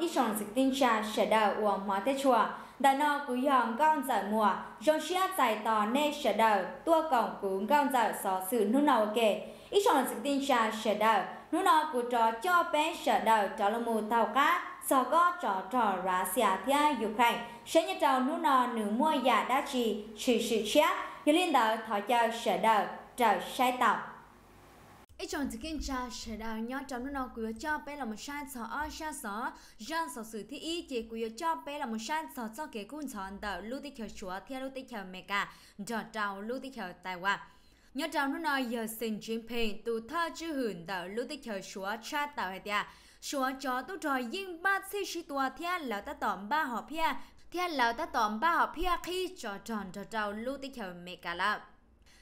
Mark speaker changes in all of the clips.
Speaker 1: ít sòng dịch tin trà sở đạo của hóa thế chùa đã nó cứ yòng con giải mùa dòng chia giải tò nê sở đạo tua cổng cứ con giải xó sự nút nào kể ít sòng dịch tin trà sở đạo nút nào cứ trò cho bé sở đạo trò là một tàu cá sò có trò trò rá xìa thia dục hành sẽ nhớ trò nút nào nửa mua giả đã trì trừ sự chia yêu liên đạo thọ chờ sở đạo trở sai tàu ít chọn thì kinh cha sẽ đào nhau trong nó của cho bé là một san sọ ở san sọ gian sọ sự thi ý chỉ của cho bé là một san sọ cho cái cũng sọ đào lưu tích hiểu chúa theo lưu tích hiểu mẹ cả cho đào lưu tích hiểu tài hoa nhớ rằng nó nói giờ xin chiến phim từ thơ chữ hưởng đào lưu tích hiểu chúa cha tạo hệ tia chúa cho tôi trò yên ba sĩ sĩ tua theo là ta tóm ba họ pia theo là ta tóm ba họ pia khi cho tròn cho đào lưu tích hiểu mẹ cả là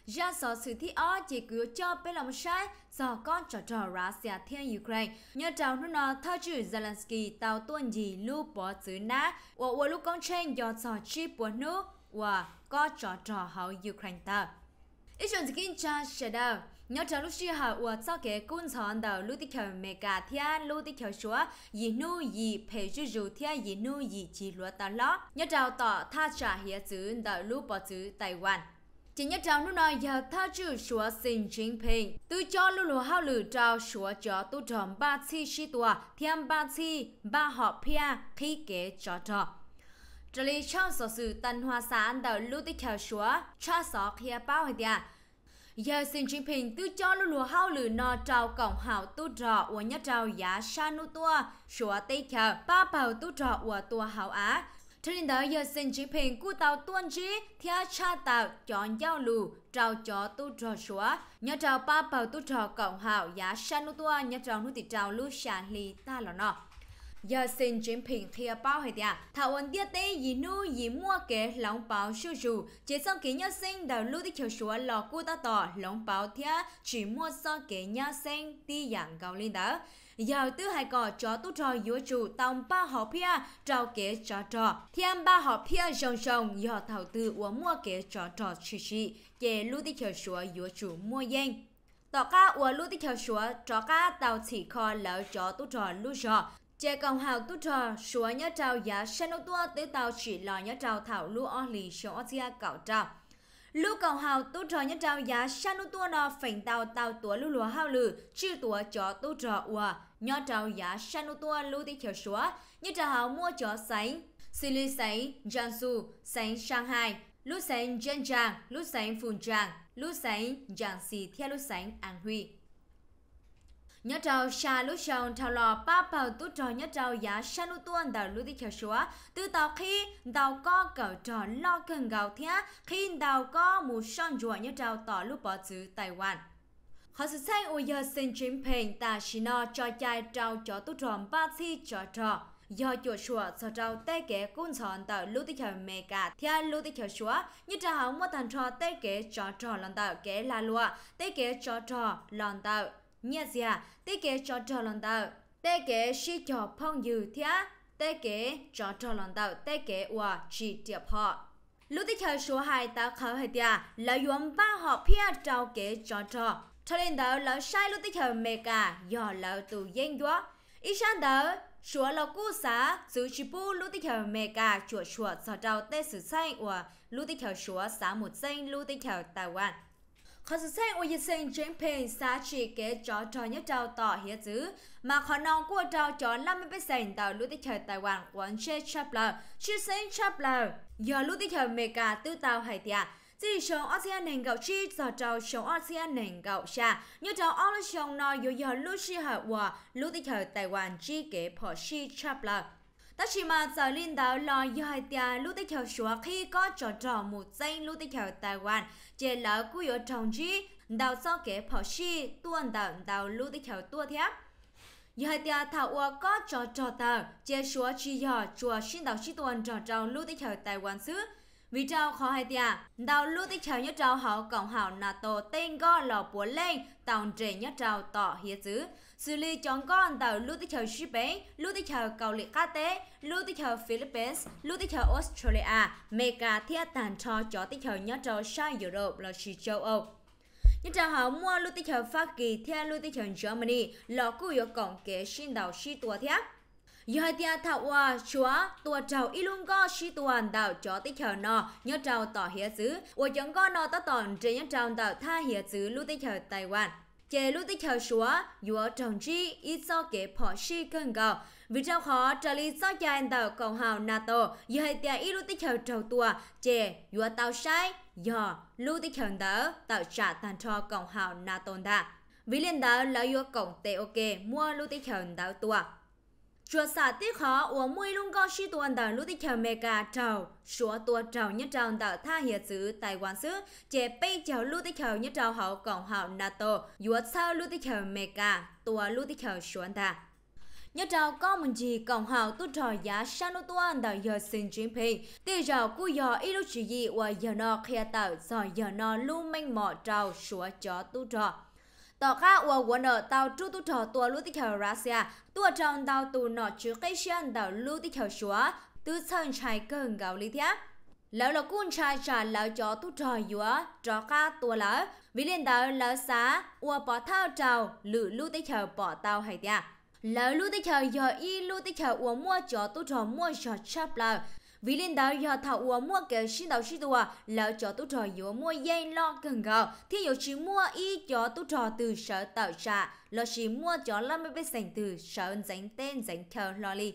Speaker 1: ra sở sự thi ó chỉ cứu cho bé là một sai do con trò trò Russia thiên Ukraine nhờ trào nó nó thao chữ Zelensky tàu tuần gì lưu bỏ chữ ná và và lúc con chen do trò chi bỏ nữ và có trò trò hậu Ukraine ta ít chuyện gì kinh cha sẽ đâu nhớ trả lúc xưa họ và sau cái cuốn sản đầu lúc đi khởi mẹ cả thiên lúc đi khởi số gì nu gì phải chú chú thiên gì nu gì chỉ lúa ta lót nhớ trả tỏ tha trả hiện chữ đầu lúc bỏ chữ Taiwan chỉ nhớ trao lúc này giờ tha chữ sửa xin chính bình từ cho lưu lù hao lửa trao sửa cho tu tròn ba chi chi tòa thêm ba chi ba họ pia khi kế cho trọ trở lại trong sở sự tân hoa sản đầu lưu tích theo sửa cha sở kia bao hồi địa giờ xin chính bình từ cho lưu lù hao lửa nọ trao cổng hảo tu trọ của nhớ trao giá xa nu tua sửa tây theo ba bảo tu trọ của tua hảo á trên đó giờ xin chỉ phim của tàu tuân trí theo cha tàu chọn giao lưu trào cho tu trò xóa nhớ trào ba bầu tu trò cộng hào giá sanh tua nhớ trao nuôi tịch trào lưu sản lì ta lọ nọ giờ xin chỉ phim theo bao hệ tiệt thảo ấn tiết tế gì nu gì mua kế lòng bao siêu dụ chỉ sau kế nhớ sinh đầu lưu tích chiều xóa lò cu ta tỏ lòng bao theo chỉ mua sau kế nhớ sinh ti dạng cao lên đó giờ thứ hai cò cho tu trò yếu chủ tông ba họ pia trao kế cho trò thêm ba họ pia rồng rồng do thầu tư uống mua kế cho trò chi chi chế lưu tích chờ sủa yếu chủ mua danh tỏ ca uống lưu tích chờ sủa trò ca tàu chỉ kho lỡ cho tu trò lưu trò Trẻ cộng hào tu trò, sủa nhớ trao giá xe nô tua tới tàu chỉ lò nhớ trao thảo lưu o lì xuống o tia cạo trao. Lưu cầu hào tu trò nhớ trao giá xe nô tua nó phảnh tàu tàu tua lưu lúa hào lử, chưa tua chó tu trò ua. Nhớ trào giá tua lưu đi chiều xóa, như trào hào mua chó sánh. Sili sánh Jiangsu, sánh Shanghai, lưu sánh Zhenjiang, lưu sánh Funjiang, lưu sánh Jiangxi theo lưu sánh An Huy. Nhớ trào xa lưu sông thảo lò ba bào tú trò nhớ trào giá Shanutua đào lưu đi chiều xóa. Từ tàu khi đào có cậu trò lo cần gạo thía, khi đào có mù son rùa nhớ trào tỏ lưu bỏ chữ Taiwan họ sẽ say ôi giờ xin chính phèn ta chỉ nó cho chai trao cho tu tròn ba thi cho trò do chùa sủa cho trao tê kế cũng chọn tờ lưu tích hợp mê cả thì lưu tích hợp chùa như trà hóng một thằng trò tê kế cho trò lần tờ kế là lùa tê kế cho trò lần tờ nhé gì à tê kế cho trò lần tờ tê kế si cho phong dư thì á tê kế cho trò lần tờ tê kế hòa chỉ tiệp họ lúc tích hợp số hai ta khảo hệ tia là yuan ba họ pia trao kế cho trò cho nên đó là sai lúc tích hợp mẹ cả do là từ dân gió ý sáng đó chúa là cô xã sử chỉ bu lúc tích hợp mẹ cả chúa chúa sở đầu tê sử sai của lúc tích hợp chúa xã một danh lúc tích hợp tài quan khó sử sai của dân sinh trên pin xã chỉ kế cho trò nhất đầu tỏ hiện dữ mà khó nong của đầu cho 50 bế sành tàu lúc tích hợp tài quan quán chê chapler chư sinh chapler do lúc tích hợp mẹ cả tư tàu hải tiạ chỉ số ASEAN nền gạo chi giờ trâu sống ASEAN nền gạo xa. Như trâu ông là sống nó dù giờ lúc xì hợp hòa lúc tích hợp Tài Hoàn chi kế phỏ xì chạp lợi. Ta chỉ mà giờ liên đạo lo do hai tia lúc tích hợp xóa khi có trò trò một danh lúc tích hợp Tài Hoàn. Chế là cứ yếu trọng chi đào sau kế phỏ xì tuần đạo đào lúc tích hợp tua thiếp. Giờ hai tia thảo ua có trò trò tờ, chế xóa chi giờ chùa xin đạo xí tuần trò trò lúc tích hợp Tài Hoàn xứ vì trao khó hay tia đào lưu tích chào nhất trao họ cộng hảo nato tổ tên go lò búa lên tàu trẻ nhất trao tỏ hiế dữ xử lý chọn con tàu lưu tích chào ship ấy lưu tích chào cầu lị cá tế lưu tích chào philippines lưu tích chào australia mê cả thiết tàn cho chó tích chào nhất trao sang europe là chỉ châu âu nhân trang họ mua lưu tích hợp Pháp Kỳ theo lưu tích hợp Germany lò cú yếu cộng kế xin đầu xí tùa thiếp. Giờ tia thảo à chúa tua trào ilung go shi tuan đào cho tích chờ nọ nhớ trào tỏ hiệp xứ ủa chẳng có nọ ta tòn trên nhớ trào đào tha hiệp xứ lưu tích chờ Taiwan. quan chế lưu tích theo chúa dùa trồng chi ít do kế phò si cân gạo vì trong khó trở lý do gia anh tàu cộng hào NATO giờ hệ tia lưu lúc tích theo trầu tua chế dùa tàu sai giờ lưu tích theo đỡ tàu trả tàn cho cộng hào NATO đã vì liên đảo là yêu cộng TOK mua lưu tích theo đảo tua Chùa xã tiết khó của mùi lung gò shi tuần đảo lúc tích chào mẹ cả trào, số tua trào nhất trào đảo tha hiệp xứ Tài Quán xứ, chế bây chào lúc tích chào nhất trào hậu cộng hậu NATO, dùa sau lúc tích chào mẹ cả, tua lúc tích chào xuống đảo. Nhớ trào có một gì cộng hào tu trò giá sanu tuan đào giờ xin chuyên phê. Tì rào cu giờ ít lúc chỉ gì và giờ nó khía tạo giờ giờ nó luôn manh mỏ trào sủa chó tu trò tỏ ra ua ua ở tàu tru tu trò tua lũ tích hờ Russia tua trong tàu tù nọ chứ cây xuyên tàu lũ tích hờ xóa tư sân trái cơn gạo lý thiết lão là cuốn trai trả lão chó tu trò dúa trò ca tua lão vì liên tàu lão xá ua bỏ thao trào lũ lũ tích hờ bỏ tàu hay tia lão lũ tích hờ giờ y lũ tích hờ ua mua chó tu trò mua chó chắp lão vì lên đó giờ thảo ua mua cái xin đầu xin đùa lỡ cho tu trò yếu mua dây lo cần gạo thì yếu chỉ mua y cho tu trò từ sở tạo ra lỡ chỉ mua cho lâm bê bê sành từ sở dành tên dành theo lo li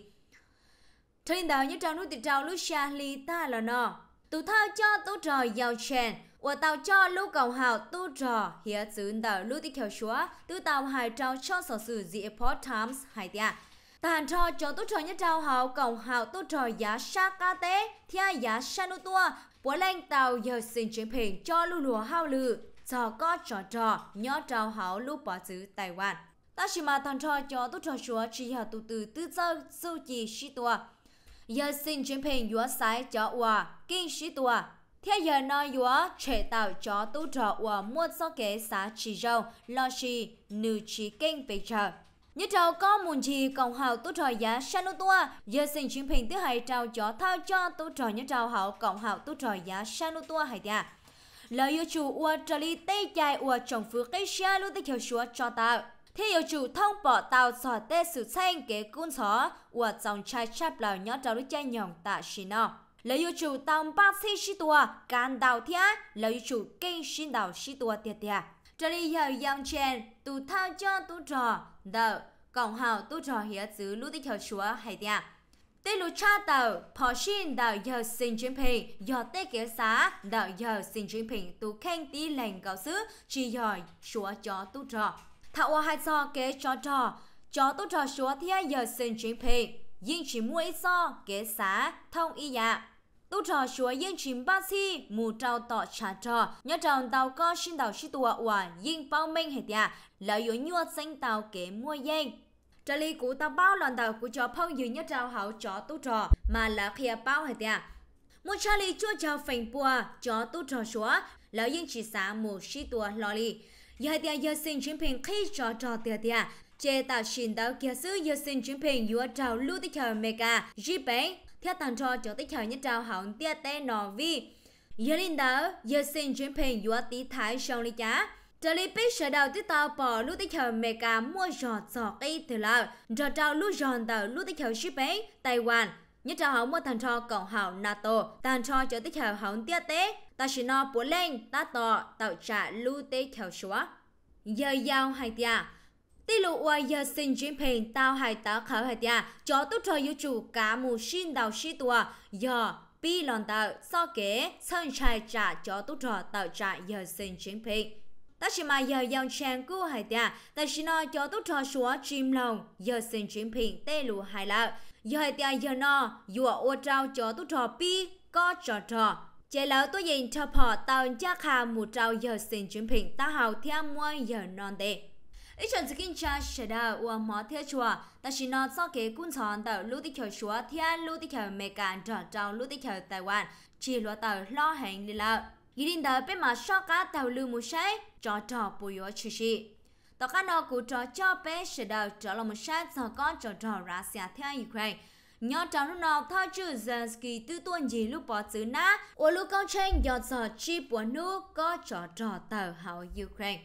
Speaker 1: Thế nên đó như trong nút thì trao lúc xa li ta là nó tụ thao cho tu trò giàu chèn và tàu cho lưu cầu hào tu trò hiệp dưỡng tàu lưu tích theo chúa tư tàu hải trao cho sở sử The Airport Times hải tiạ à ta cho trò cho tu trò nhất trao hào cộng hào tu trò giá sa ca tế thia giá sa nu tua bố lên tàu giờ xin chuyển phiền cho lưu lùa hao lư cho có trò trò nhớ trao hào lưu bỏ xứ Tài Quan ta chỉ mà thằng trò cho tu trò chúa chỉ hậu tu từ tư dâu sưu chỉ sĩ tua giờ xin chuyển phiền dúa sái cho ua kinh sĩ tua theo giờ nói dúa trẻ tạo cho tu trò của mua so kế xã chỉ rau lo chi nữ chỉ kinh về trời như trâu có muốn gì còn hào tố trò giá sanu tua, giờ xin chuyên phim thứ hai trao cho thao cho tố trò như trao hảo còn hào tố trò giá sanu tua hay tia. Lời yêu chủ ua trò lý tê chai ua chồng phước cây xa luôn tích hiểu chúa cho tao. Thế yêu chủ thông bỏ tao xóa tê sự xanh kế cún xó, ua dòng chai chạp lào nhớ trao lưu chai nhỏng tạ xin nó Lời yêu chủ tao bác sĩ xí tua, cán đào thia, lời yêu chủ kinh xin đào xí tua tiệt tiệt. Trò lý hiểu dòng chèn, tù thao cho tù trò, The còn hào tu trò hiểu chữ lúc tích theo chúa hay đia. Tê lũ cha tàu, phó xin đạo giờ xin chuyên bình, giờ tê kéo xá, đạo giờ xin chuyên bình tu khen tí lành cao sứ, chỉ giờ chúa cho tu trò. Thảo hai cho kế cho trò, cho tu trò chúa thia giờ xin chuyên bình, yên chỉ mua ít so, kế xá, thông y dạ. Tu trò chúa yên chìm ba si, mù trao tỏ trả trò, nhớ tròn tàu co xin đạo sĩ tùa ua, yên bao minh hệ tìa, lợi dụng nhua xanh tàu kế mua giang. Trả lý của tàu bao lần tàu của chó phong dưới nhất trao hảo chó tu trò mà là khía à bao hệ tìa. Một trả lý chua chào phành bùa chó tu trò xóa lợi dụng chỉ xã một sĩ tùa lò lì. Giờ tìa giờ xin chính bình khi chó trò tìa tìa. Chế tạo xin tàu kia sư giờ xin chính bình dùa trào lưu tích chờ mê cả dì bánh. Theo tàn trò chó tích chờ nhất trao hảo tìa tê nò vi. Giờ linh tàu giờ xin chính bình dùa tí thái sau lý chá. Trở lý bích sở đầu tàu bỏ lúc tí chờ mẹ cả mua giọt giọt y từ lâu. Trở trao lúc giòn tàu lúc tí chờ ship ấy, Taiwan. Nhất trao hậu mua thằng cho cộng hậu NATO. Thằng cho cho tí chờ hậu tiết tế. Ta chỉ nó bố lên, ta tỏ, tạo trả lúc tí chờ xóa. Giờ giao hai tia. Tí lụ ua giờ xin Jinping tao hai táo khảo hai tia. Chó tốt trò yếu chủ cả mù xin đào xí tùa. Giờ bi lòn tàu, so kế, sân trai trả cho tốt trò tạo trả giờ xin Jinping ta chỉ mà giờ dòng chàng cứu hải ta, ta chỉ nói cho tốt trò số chim lòng, giờ xin chuyển phiền tê lù hải lạ. Giờ hải ta giờ nó, dù ở trao cho tốt trò bi, có trò trò. Chế lão tôi nhìn cho họ tao chắc hà một trao giờ xin chuyển phiền ta hào theo mua giờ non tê. Ý chuẩn sự kinh cha sẽ đào ua mỏ theo chùa, ta chỉ nói sau kế quân tròn tàu lưu tích khởi chúa theo lưu tích khởi mẹ cả trò trao lưu tích khởi Taiwan, chỉ lo tàu lo hành lý lão girin đời bên mà so cá tàu lưu một sấy trò trò bùi ở chư chi tàu cá nó cũng trò cho bé sẽ đầu trò là một sấy giờ con trò trò ra xe theo Ukraine nhớ trong lúc nào thao chữ Zelensky tư tuần gì lúc bỏ chữ ná ô lúc công tranh do giờ chi của nữ có trò trò tàu hậu Ukraine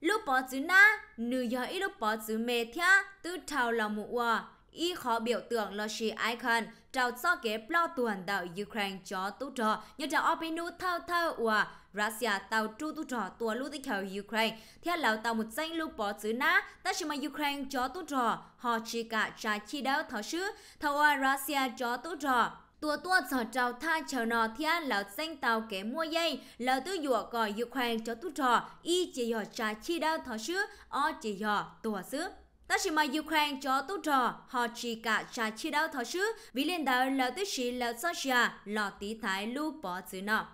Speaker 1: lúc bỏ chữ Na, nữ do ít lúc bỏ chữ mê thia tư thao là một quả y khó biểu tượng là she icon trao cho kế bao tuần đạo Ukraine cho tu trò như trao Albinu thao thao và Russia tàu tru tu trò tua lưu tích khảo Ukraine theo lão tàu một danh lưu bỏ chữ ná ta chỉ mà Ukraine cho tu trò họ chỉ cả trả chi đáo thảo sứ thao Russia cho tu trò tua tua sở trào tha chờ nọ thiên lão danh tàu kế mua dây lão tư dụa gọi Ukraine cho tu trò y chỉ họ trả chi đáo thảo sứ o chỉ họ tua sứ Ta sĩ mà Ukraine cho tốt trò, họ chỉ cả trả chi đau thọ sứ, vì liên đạo là tuyết sĩ là Sosia, là tí thái lưu bỏ dưới nọ.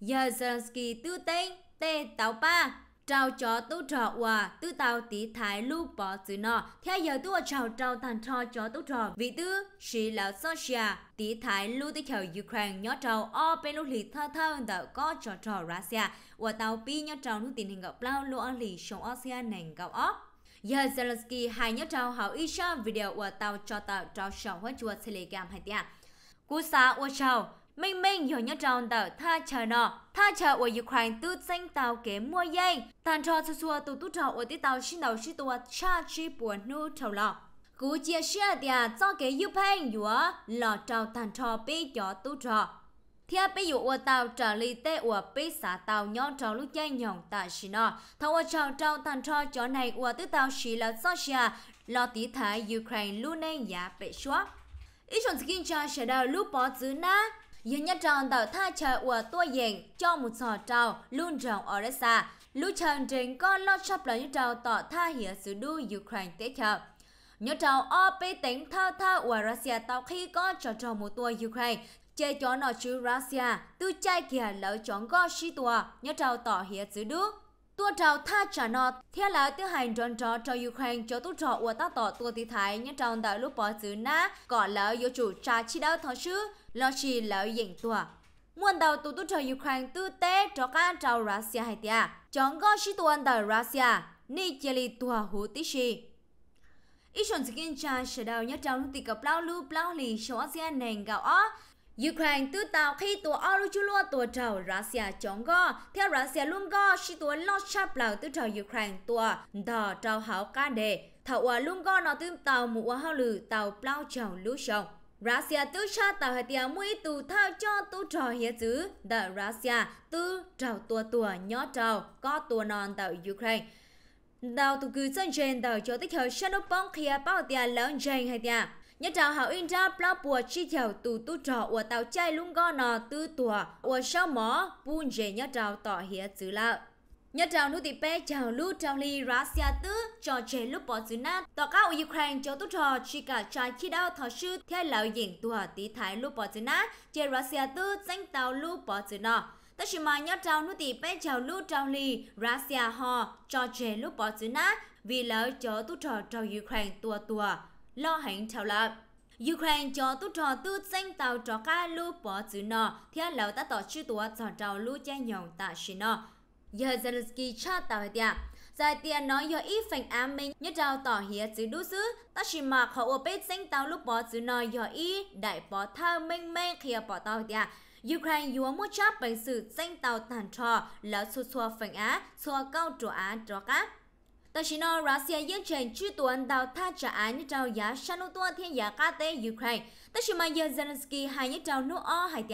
Speaker 1: Giờ Zelensky tư tên, tê tàu ba, trao cho tu trò và tư tàu tí thái lưu bỏ dưới nọ. Theo giờ tu chào trao thành trò cho tu trò, vì tư sĩ là Sosia, tí thái lưu tới chào Ukraine nhó trào o bên lúc lì thơ thơ đã có cho trò Russia, và tàu pi nhó trào nút tình hình gặp lao lưu ở lì sống Asia nền gặp ốc. Zelensky hai nhất trao hảo y sao video của tao cho tao trao sầu hóa chùa Telegram hay tiền. Cú xa của trao, mình mình hiểu nhất trao tao tha chờ nọ, tha chờ của Ukraine tư danh tao kế mua dây. Tàn trò xua xua tụ tụ trò của tí tao xin đầu xí tùa cha chi buồn nụ trầu lọ. Cú chia sẻ tiền cho à, kế yêu phanh dùa lọ trao tàn trò bê cho tụ trò. Thia bây dụ ở tàu trả lý tế ở bế xã tàu nhỏ trò lúc dây nhọn tại xì nọ. Thâu ở trào trào tàn trò chỗ này ở tư tàu xì là Georgia, lo tí thái Ukraine lưu nên giá bệ xóa. Ý chọn kinh cho sẽ đào lúc bỏ giữ ná. Giờ nhất tròn tàu tha chờ ở tua diện cho một sò trào luôn rộng ở Odessa. Lúc tròn trình có lo chấp là nhất trào tỏ tha hiểu sự đu Ukraine tế chậm. Nhớ trào OP tính thao thao của Russia tàu khi có trò trò một tua Ukraine Chế cho nó chứ Russia, tư chạy kia lỡ chọn gó xí tùa, nhớ trao tỏ hiệp giữ đứa. Tua trao tha trả nó, theo là tư hành tròn trò cho Ukraine cho tu trò ua ta tỏ tua tí thái nhớ trao đạo lúc bỏ giữ ná, có lỡ yếu chủ trả chi đáo thọ chứ, lo chi lỡ dịnh tùa. Nguồn đầu tù tu trò Ukraine tư tế cho ca trao Russia hay tìa, chọn gó xí tùa đờ Russia, ni chê li tùa hú tí xì. Ý xuân skin cha sẽ đào nhớ trao lúc tì cập lao lưu lao lì xóa xe nền gạo ó, Ukraine tự tạo khi tổ Oruchulo tổ trào Russia chống go, theo Russia luôn go, si tổ Lord Chaplau tự trầu Ukraine tổ đò trầu hảo ca đề, thảo ở luôn go nó tự tàu mũ hao lử tàu plau trào lũ sông. Russia tự sa tàu hệ tiền mũi tù thao cho tù trò hiế dữ. đợi Russia tự trào tổ tổ nhó trào có tổ non tàu Ukraine. Đào tù cư dân trên tàu cho tích hợp Shadowpong kia bao tiền lớn trên hay tiền nhất trào hậu in ra bla bùa chi thiểu tù tu trò của tàu chay lung go nò tư tùa của sao mỏ buôn dễ nhất trào tỏ hiệp dữ lợ nhất trào nu tì pe chào lưu trào li Russia tư trò chế lúc bỏ dữ nát tỏ cao Ukraine cho tu trò chi cả trái khi đau thọ sư theo lão diện tùa tí thái lúc bỏ dữ nát chế Russia tư danh tàu lúc bỏ dữ nọ tất nhiên mà nhớ trào nút tì bé chào lưu trao lì Russia ho cho chế lúc bỏ chữ nát vì lỡ chỗ tu trò trao Ukraine tua tua lo hành chào lạp. Ukraine cho tu trò tu danh tàu trò ca lưu bỏ chữ nọ, theo lão ta tỏ chữ tùa trò trò lưu che nhồng tạ chữ nọ. Giờ Zelensky cho tàu tiạ. Giải tiền nói giờ ít phần ám mình nhất trao tỏ hiệp chữ đu sứ, ta chỉ mặc họ ở bên danh tàu lúc bỏ chữ nọ giờ ít đại bỏ thơ mênh mênh khía bỏ tàu tiạ. Ukraine yếu một chấp bằng sự danh tàu tàn trò là xua xua phần á, xua cao trò á trò cát. Tại sao nó Russia dân trên chú tuần đào tha trả án trao giá sản nụ tuần thiên giá cá Ukraine. Tại sao mà Zelensky hai nhất trao nụ o hai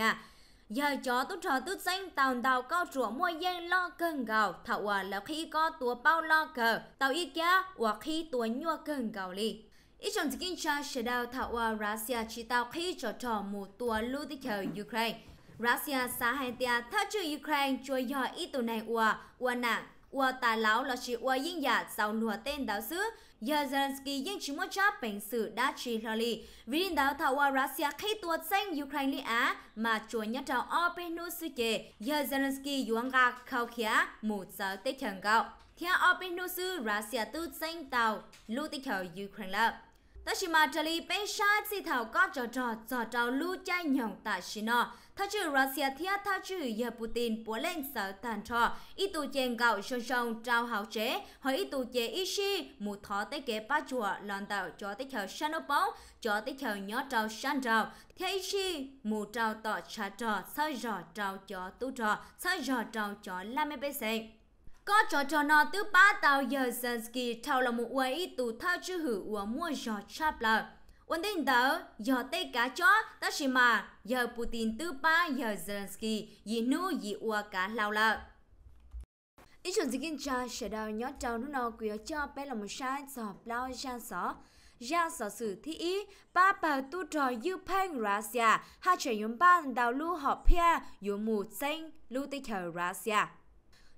Speaker 1: Giờ chó tốt trò tốt danh tàu đào cao trùa mua dân lo cơn gạo thảo quả là khi có tùa bao lo cờ tàu y kia hoặc khi tùa nhua cơn gạo li. Ít trong tình trạng sẽ đào thảo qua Russia chỉ tàu khi cho trò một tùa lưu tích chờ Ukraine. Russia xa hai tia thắt chữ Ukraine cho do ít tù này qua qua nặng ua tà lão là chỉ ua yên giả sau lùa tên đảo sứ Yerzansky yên chỉ một chấp bệnh sử đã chỉ lo lì vì đến đạo thảo ua Russia khi tuột xanh Ukraine lý Á mà chùa nhất trào o bên nô sư chê Yerzansky yuang gà khao khía một giờ tích thần gạo theo o bên nô sư Russia tư xanh tàu lưu tích thảo Ukraine lập ta chỉ mà chỉ lại bên sai si thảo có trò trò trò trò lưu chai nhỏng tại xí nó ta chỉ Russia thia ta chỉ giờ Putin bố lên sở tàn trò ít tù chèn gạo song song trao hào chế hỏi ít tù chè ít si mù thọ tới kế ba chùa lòn tàu cho tới chờ sanh nó bóng cho tới chờ nhó trao San trao thế ít si mù trao tọ trà trò sơ rò trao cho tu trò sơ rò trao cho làm mê bê sẹn có cho cho nó tứ ba tàu giờ dân ski thao là một quầy ít tù thao chứ hử ua mua giò chắp là ổn định đó giờ tây cá chó ta chỉ mà giờ Putin tứ ba giờ dân ski gì nu gì ua cá lao là ý chuẩn gì kinh cha sẽ đào nhớ trâu nó nó quý cho bé là một sai sọ lao ra sọ ra sở sự thi ý ba bà tu trò như phanh Russia hai trẻ nhóm ban đào lưu họp pia yếu mù xanh lưu tê hờ Russia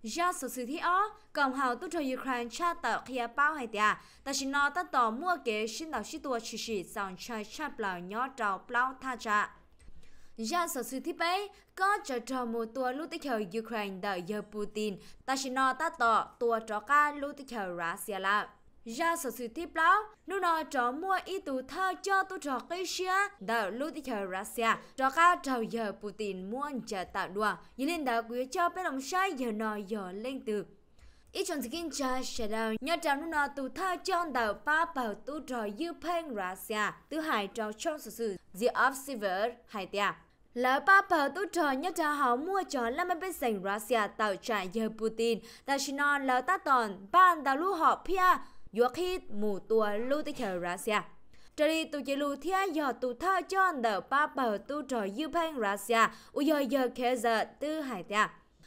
Speaker 1: do sự sự thi ó còn hào tu cho Ukraine cha tàu khi bao hay tia ta chỉ nói ta tỏ mua kế xin đạo chỉ tua chỉ chỉ dòng chơi chắp lào nhỏ trào plau tha cha do sự sự thi bấy có cho trò một tua lúc tích hợp Ukraine đợi giờ Putin ta chỉ nói ta tỏ tua trò ca lúc tích hợp Russia là ra sở sự tiếp đó nô nô trò mua ý tù thơ cho tu trò cái xia đờ lu đi chờ Russia trò ca trào giờ Putin mua chờ tạo đùa như lên đào quý cho bên đồng sai giờ nò giờ lên từ ít chọn skin cha sẽ đâu, nhớ trò nô nô tù thơ cho đào ba bảo tu trò dư phanh Russia thứ hải trò trong sự sự the observer hải tia là ba bờ tu trò nhất trò họ mua trò là mấy bên sành Russia tạo trại giờ Putin, ta chỉ nói là ta toàn ban đào lưu họ Pia, Joachim mù tua Lutiker Russia. Trời tu chỉ lưu thia giờ tu thơ cho đỡ ba bờ tu trời dư phang Russia, u giờ giờ khe giờ tư hải tia.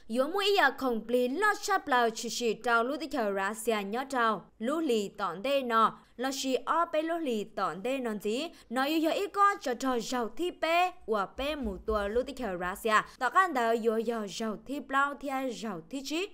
Speaker 1: Yếu mũi giờ không bì lo sắp lờ chi chi trao lưu tí chờ Russia nhớ trao. Lưu lì tọn đê nọ, lo chỉ o bê lưu lì tọn đê nọn gì nói yếu giờ ít có cho trò giàu thi bê, u bê mù tua lưu tí chờ Russia, tỏ can đỡ yếu giờ giàu thi bao thia giàu thi chi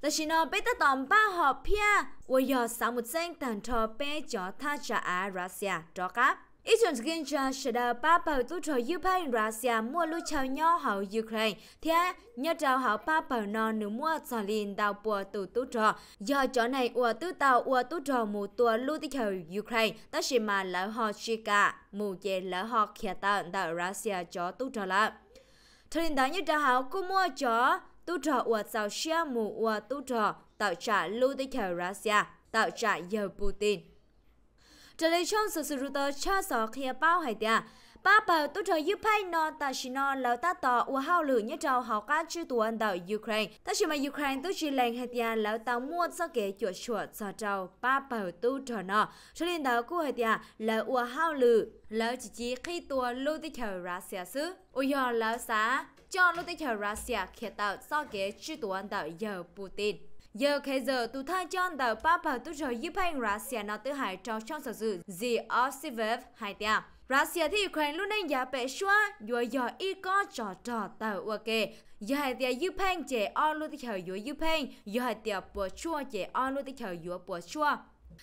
Speaker 1: là chỉ nó bé ta tóm ba họ pia và giờ một danh tàn thọ bé cho tha trả á Russia cho các ít chọn kinh sẽ đào ba bầu tu trò Ukraine Russia mua lũ chào nhau hậu Ukraine thế nhớ trào hậu ba bầu nó nếu mua cho liền đào bùa tu tu trò giờ chỗ này ua tu tàu ua tu trò mù tua lũ tích hậu Ukraine ta chỉ mà lỡ họ chi cả mù chế lỡ họ khía tạo đào Russia cho tu trò là thời đó nhớ trào hậu mua cho tu trò ua sao xia mù ua tu trò tạo trả lưu tích theo Russia, tạo trả giờ Putin. Trở lại trong sự sử dụng cho sở khía bao hải địa, ba bờ tu trò yu pay no ta chỉ no lão ta tỏ ua hao lử nhất trò hào cá chư tù ăn đạo Ukraine. Ta chỉ mà Ukraine tu chỉ lệnh hải địa lão ta mua cho kế chuột chuột cho trò ba bờ tu trò no. Trở lên đó của hải địa là ua hao lử lão chỉ chỉ khi tù lưu tích theo Russia sư. Ui yò lão xá cho nó tới chờ Russia khi tạo so kế chứ tù anh tạo giờ Putin. Giờ khi giờ tù thay cho anh tạo Papa tù rồi giúp anh Russia nó tới hải trò trong sở dự the Osivev hai tia. Russia thì Ukraine luôn đang giả bệ xóa, dù giờ y có trò trò tàu ok. Giờ hai tia giúp anh chế on luôn tới chờ dù giúp anh, giờ hai tia bùa chua chế on luôn tới chờ dù bùa chua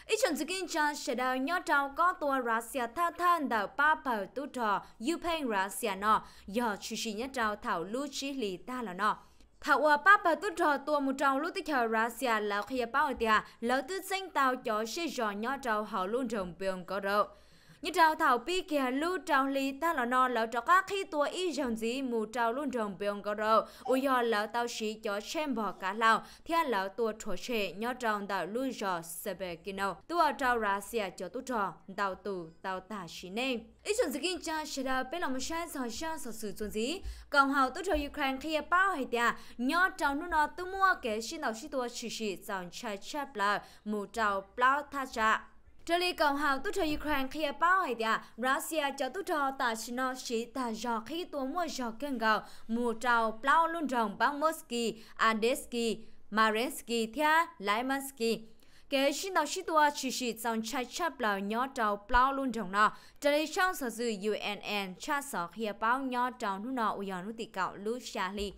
Speaker 1: ít chọn sự kiện cho sẽ đào nhớ trao có tua Russia tha than đào ba bờ tu trò Ukraine Russia nọ giờ chủ sĩ nhớ trao thảo lưu trí lì ta là nọ thảo ở ba bờ tu trò tua một trào lúc tích hợp Russia là khi bao tia lỡ tư sinh tao cho sẽ dò nhớ trao hậu luôn rồng biển có rộng như trao thảo pi kia lu trao li ta là nó lỡ trao các khi tua y dòng gì mù trao luôn rồng biong gò rô u do lỡ tao sĩ cho xem bò cá lao thì lỡ tua trò chê nhớ trao đào lu dò sebe kino tua trao ra xia à cho tu trò đào tù tao tả sĩ nè ít chuẩn dịch cha sẽ là bên lòng sai sò sa sò sự chuẩn gì còn hào tu trò ukraine khi à bao hay tia nhớ trao nu nó tu mua kể xin đầu sĩ tua chỉ chỉ dòng cha cha bla mù trao bla tha cha 这里刚好都是 Ukraine 开包海的，Russia 叫都是大西诺西大热气多么热更高，木照包 luôn rộng bang Mosky, Adeski, Marinsky, Thia, Lymansky. Kể xin đạo sĩ tua chỉ sĩ trong trái chấp là nhỏ trào bao luôn rộng nọ, trở lại trong sở dư UNN cha sở khai bao nhỏ trào nụ nọ ủ yòn nụ tì cạo lưu xa lì.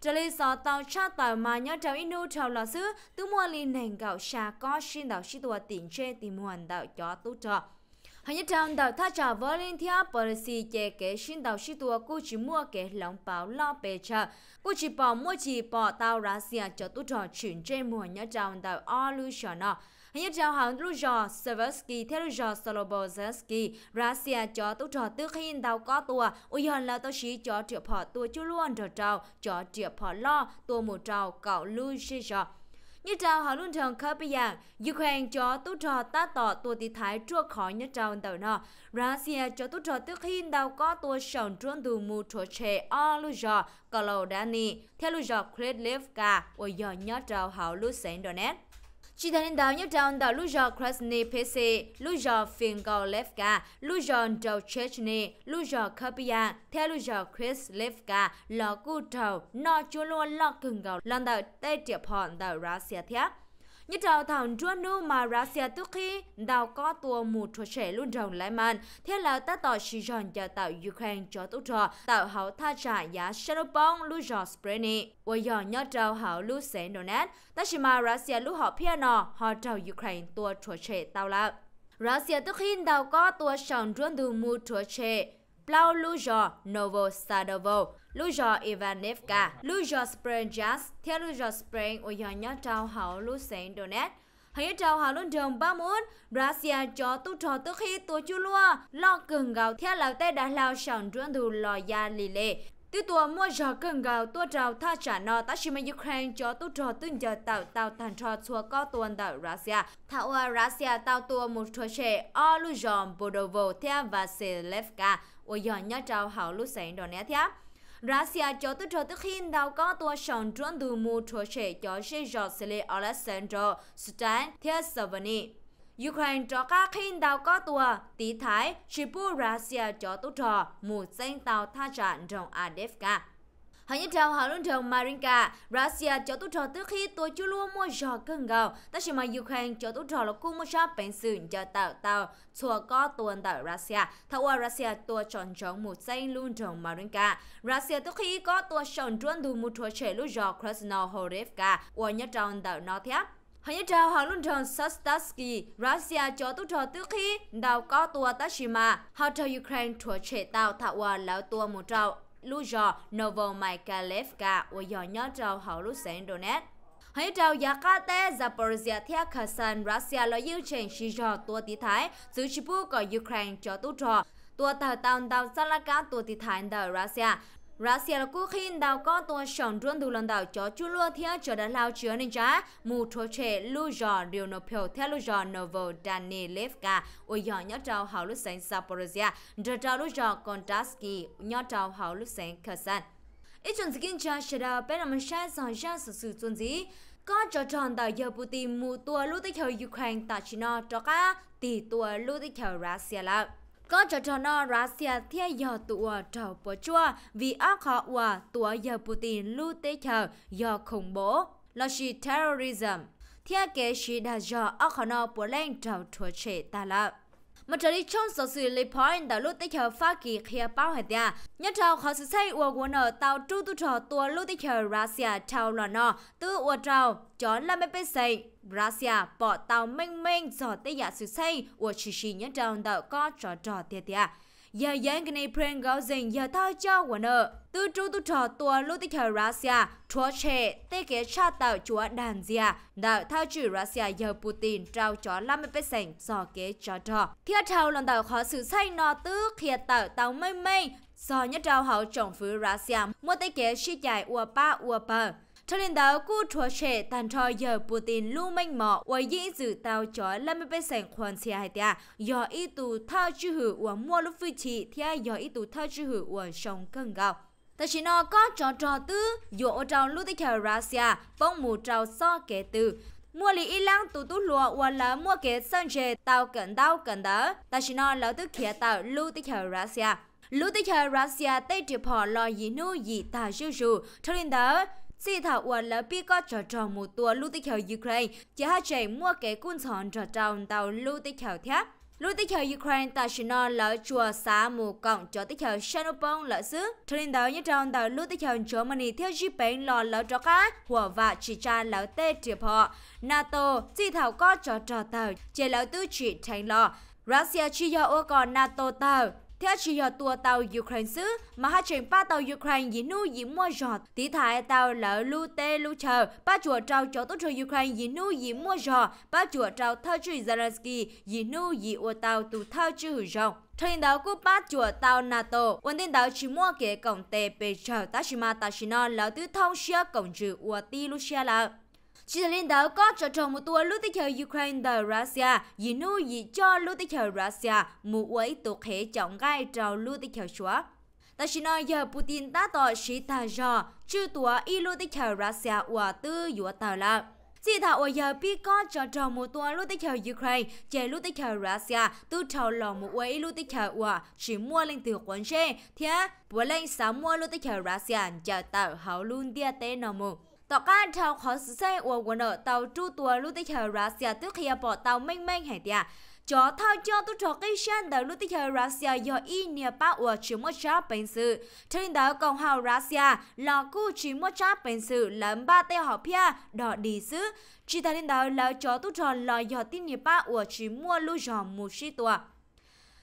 Speaker 1: Trở lý gió tàu cha tàu mà nhớ cháu inu cháu lọ sư, tứ mua lì nền gạo xa có xin đảo xí tùa tỉnh chê tìm hoàn đảo chó tú trọ. Hãy nhớ trong đầu thác trò Valentia Policy chế kế xin đầu sĩ tùa cô chỉ mua kế lòng báo lo bề trợ. Cô chỉ bỏ mua chỉ bỏ tao ra xìa cho tụ trò chuyển trên mùa nhớ trong đầu Olusiona. Hanya jauh hang lu jor Seversky theo lu jor Solobozersky Russia cho tu trò tư khi đào có tua ui hận là tao chỉ cho triệu họ tua chú luôn trò trào cho triệu họ lo tua mù trào cậu lu xí cho như trào họ luôn thường khắp bây giờ Ukraine cho tu trò ta tỏ tua tí thái chưa khỏi như trào đầu nọ Russia cho tu trò tức khi đào có tua sòng trốn từ mù trò trẻ o lu jor cậu lâu đá nì theo lu jor Kretlivka ôi hận nhớ trào họ lu sánh đồ nét ရှိတဲ့တောင်ညတောင်တလူရော့ခရက်စ်နေဖေးစေလူရော့ဖင်ကောလက်ကလူရော့ဒေါချစ်နေလူရော့ခပယန်ထဲလူရော့ခရစ်လက်ကလော်ကူတောင်နော်ကျွလွန်လော့ကန်ကောလန်တောက်တဲ့တဖန်တောက်ရာဆီယာသျာ nhất đầu thằng Juanu mà Russia trước khi đào có tua một trò trẻ luôn rồng lại màn thế là ta tỏ sự rồng cho tạo Ukraine cho tốt trò tạo hậu tha trả giá Shadowbong lưu rò Spreni và giờ nhớ trao hậu lưu sẽ Donetsk ta chỉ mà Russia lưu họ piano họ trao Ukraine tua trò trẻ tao là Russia trước khi đào có tua sòng run đường mua trò trẻ Blau Lujo Novo Sadovo Lujor Ivanevka, Lujor Spring Jazz, the Lujor Spring ở giờ nhớ trao hậu lưu sẹn Donetsk. Hãy trao hậu luôn đường ba muốn, Brazil cho tu trò tức khi tua chú lua, lo cường gạo theo lão tê đã lao sẵn ruộng thủ lò gia lì lệ. Tư tua mua giờ cường gạo tua trào tha trả nọ ta chỉ mà Ukraine cho tu trò tương giờ tạo tạo thành trò chua có tuần tạo Russia. Thảo ở Russia tạo tua một trò trẻ ở lưu giòn Bodovo theo và Selevka, ôi giờ nhớ trao hậu lưu sẹn theo. Russia cho tới trở tức khi đào có tua sòn trốn từ mù trở sẽ cho sẽ dọt sẽ lệ Alexander Stan Thiasavani. Ukraine cho các khi đào có tua tí thái, chỉ Russia cho tốt trò mù danh tàu tha trạng trong Adefka họ nhớ chào họ luôn trâu Marinka Russia cho tôi trò trước khi tôi chưa luôn mua giò cưng gạo ta chỉ mà Ukraine cho tôi trò là cũng mua shop bánh sườn cho tạo tàu chùa có tuần tàu Russia thâu qua Russia tôi chọn chọn một dây luôn trâu Marinka Russia trước khi có tôi chọn chuẩn đủ một trò chơi luôn giò Krasnohorivka và nhớ trâu tàu nó thiáp Hãy nhớ chào họ luôn tròn Sostaski, Russia cho tu trò trước khi đào có tua Tashima, họ cho Ukraine trò trẻ tạo thảo hòa lão tua một trào lu rò Novomaykalevka và do nhớ trâu hậu lúc sáng Donetsk. Hãy trao giá cá tế Zaporizhia theo Kherson, Russia lo yêu chèn xì rò tua tí thái, giữ chì bù của Ukraine cho tốt trò. Tua thờ tàu tàu xa la cá tí thái đờ Russia, ra là quốc khi đào có tôi sòng ruộng đủ lần đào cho chú lúa theo cho đã lao chứa nên chá mù thô trẻ lưu giò điều nộp phiếu theo lưu giò novo Dani Levka ở giò nhớ trao hào lúc sáng Zaporozhia giờ trao lưu giò Kontaski nhớ trao hào lúc sáng Kherson ít chuẩn kinh cha sẽ đào bên làm sai sòng ra sử sự chuẩn gì có cho tròn đào giờ Putin mù tua lúc tới theo Ukraine ta chỉ nó cho cả tỷ tua lúc tới theo Russia là có cho cho nó Russia theo giờ tụa trầu bờ chua vì ác họ ua tụa giờ Putin lưu tế chờ giờ khủng bố là chỉ terrorism theo kế chỉ đã giờ ác họ nó bờ lên trầu thua chế ta lập mà trở đi trong số sự lấy point đã lúc tích hợp phá kỳ khía bao hạt ya nhất trào khó sử xây ua quân ở tàu tru tu trò tua lúc tích hợp Russia trào lò nò tư ua trào chó là mê bê xây Russia bỏ tàu mênh mênh giỏ tích giả sử xây ua chỉ chỉ nhất trào đã có trò trò tiệt tiệt à giờ dân cái này pren gạo dình giờ thao cho của nợ tư chú tu trò tua lúc tích hợp Russia chúa trẻ tê kế cha tạo chúa đàn dìa đạo thao chữ Russia giờ Putin trao cho 50 bế sảnh do kế cho trò thiết thao lần đầu khó xử say nọ tứ khi tạo tàu mây mây do nhất trao hậu trọng phứ Russia mua tê kế chi chạy ua ba ua bờ cho nên đó, cô chúa trẻ tàn trò giờ Putin lưu manh mỏ và dĩ dự tao cho là mấy bế sảnh khoản xe hai tia. Giờ ý tù thao chư hữu và mua lúc phi trị thì do ý tù thao chư hữu và sống cân gạo. Ta chỉ nó có trò trò tư, dụ ở trong lúc tích hờ Russia, bóng mù trào so kể từ mua lý ilang tụ tụ lùa và là mua kế sân chế tao cẩn tao cẩn đó ta chỉ nói là tức kia tàu lưu tích hờ Russia lưu tích hờ Russia tây trị họ lo gì nu gì ta dư dư cho nên đó Sĩ thảo uẩn là bị có trò tròn một tua lưu tích hiểu Ukraine, chỉ hạ chạy mua kế quân sòn trò tròn tàu lưu tích hiểu thiếp. Lưu tích hiểu Ukraine ta chỉ nói là chùa xá mù cộng cho tích hiểu Shanopong là xứ. nên đó như trong tàu lưu tích hiểu Germany theo dịp bệnh lò lỡ cho cá, hùa và chỉ tra lỡ tê triệp họ. NATO, sĩ thảo có trò trò tàu, chỉ lỡ tư chỉ thành lò. Russia chỉ do ô còn NATO tàu. Theo chỉ giờ tua tàu Ukraine xứ, mà hai chuyện ba tàu Ukraine dĩ nu dĩ mua giọt. tỷ thải tàu lỡ lưu tê lưu chờ, ba chùa trao cho tốt trời Ukraine dĩ nu dĩ mua giọt, ba chùa trao thơ chữ Zelensky dĩ nu dĩ ô tàu tù thơ chữ hữu rộng. Trên đảo của ba chùa tàu NATO, quân tin đảo chỉ mua kể cổng tệ bề trở Tashima Tashino lỡ tư thông xia cổng trừ ua ti lưu xia lỡ. Chỉ lên đó có cho trọng một tour lúc tích hợp Ukraine và Russia, dì nu dì cho lúc tích hợp Russia, mù ấy tục hệ trọng gai trào lúc tích hợp xóa. Ta chỉ nói giờ Putin đã tỏ sĩ ta dò chứ tua y lúc tích hợp Russia và tư dùa tạo lạc. Chỉ thảo ở giờ bị có cho trò một tour lúc tích hợp Ukraine, chế lúc tích hợp Russia, tư trào lòng một ấy lúc tích hợp và chỉ mua lên từ quân xe, thế bố lên sáng mua lúc tích hợp Russia, chờ tạo hảo luôn địa tế nào mù tỏ ca chào khó sử xe ua quần ở tàu tru tùa lưu tích hờ ra xìa tức khi bỏ tàu mênh mênh hải tìa. cho thao cho tu cho cây shan đờ lưu tích hờ ra xìa do y nìa ba ở chỉ một chá bệnh sự. Trên đó còn hào ra xìa là cu chỉ một chá bệnh sự lắm ba tê họ pia đỏ đi xứ. Chỉ ta đến đó là cho tu cho là do tin nìa ba ở chỉ mua lưu dòng mù xí tùa.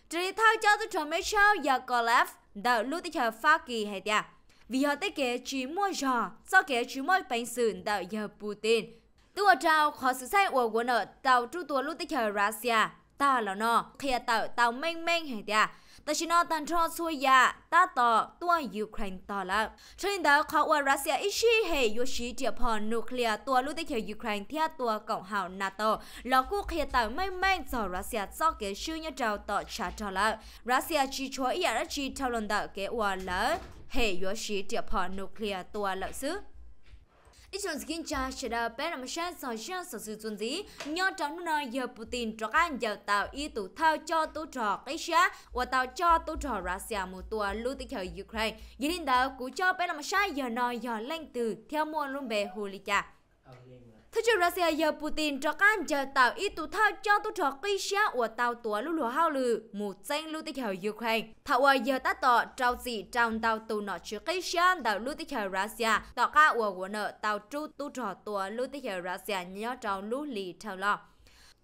Speaker 1: Chỉ thao cho tu cho mấy sao giờ có lẽ đờ lưu tích hờ pha kỳ hải tìa vì họ tới kế chỉ mua giò, do kế chỉ mua bánh sườn tạo giờ Putin. Tua trao khó sự sai của quân ở tàu tru tua lúc tới chờ Russia, tàu là nọ khi tàu tàu mênh mênh hay tìa, แต่ชินอตันทรอซุยยะตาต่อตัวยูเครนต่อแล้วทรินดาวเขาว่ารัสเซียอิชิเฮยูชิเดียพอนิวเคลียร์ตัวลูกได้เขียวยูเครนเทียตัวกองหาวนาโตแล้วกู้เคลียร์ต่างไม่แม่งจอรัสเซียซอกเกชื่อยะเจ้าต่อชาตอแล้วรัสเซียชีชัวอียารัชีทาลอนดาเกวาแล้วเฮยูชิเดียพอนิวเคลียร์ตัวแล้วซื้อ ít chọn skin cha sẽ đào bé là một sáng soi sáng sở sự chuẩn gì nhớ trong nó giờ Putin cho các giờ tạo y tụ thao cho tụ trò cái xá và tạo cho tụ trò Russia một tua lưu tích thời Ukraine. Dưới đến đó cũng cho bé là một sáng giờ nói giờ lên từ theo môn luôn bề hồ lý cha. Thứ trưởng Russia giờ Putin cho can giờ tạo ý tụ thao cho tụ trò kỳ xa của tàu tùa lưu lùa hao lử một danh lưu tích hờ Ukraine. Thảo ở giờ ta tỏ trao dị trong tàu tù nọ chứa kỳ xa tàu lưu tích hờ Russia tỏ ca của của nợ tàu trụ tụ trò tùa lưu tích hờ Russia nhớ trong lưu lì trao lọ.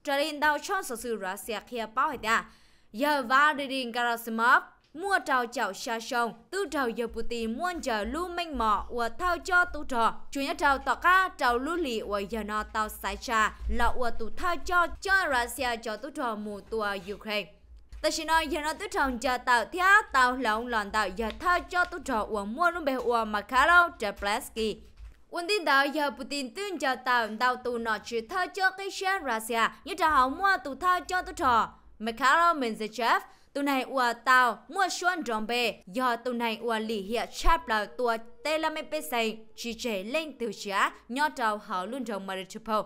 Speaker 1: Trở lên tàu cho sở sự Russia kia báo hệ ta. Giờ Vladimir Garasimov mua trào chảo xa sông, tư trào giờ bù tì muôn giờ lưu mênh mỏ và thao cho tu trò. Chủ nhà trào tỏ ca trào lưu lì và giờ nó tao sai xa là và tu thao cho cho Russia cho tu trò mù tùa Ukraine. Ta chỉ nói giờ nó tôi trồng cho tàu thía tàu lộng lòn tàu giờ thao cho tôi trò uống mua nó bè uống mà khá lâu trở Quân tin tàu giờ Putin tuyên cho tàu tàu tù nó chỉ thao cho cái xe Russia như trào hậu mua tù thao cho tôi trò. Mikhailo Medvedev ตัวไหนอวตาวมั่วชวนจอมเบยอตัวไหนอวหลี่เหียชาบลาวตัวเตลไม่เป็นใส่จีเจเล่งตัวเชียยอดดาวหาลุ่นจอมมาริชพาว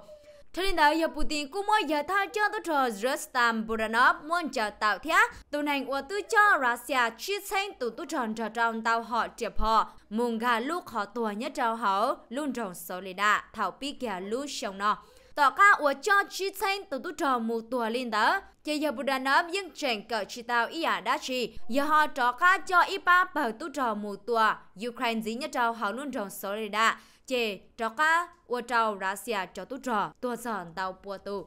Speaker 1: ทรินดาวยาปูตินกูมอยาท่าเจ้าตัวทอรัสตามบูรณอฟมวนจะเต่าเทียตัวไหนอวตัวเจ้ารัสเซียชี้เส้นตัวตัวจอนจะจองเต่าหอเจียพอมุงกาลูกขอตัวยัดเจ้าหาลุ่นจอมโซลิดาเท่าปีแก่ลูกชงนอ tỏ ca ua cho chi tên từ tu trò mù tùa linh tớ. Chỉ giờ bù đà nấm nhưng chẳng cỡ chi tao ý à đã chi, giờ họ trò ca cho ý ba bờ tu trò mù tùa, Ukraine dí nhất trao hào luôn rồng sổ rì đạ. Chỉ tỏ ca ua trao Russia cho tu trò, tua giòn tàu bùa tù.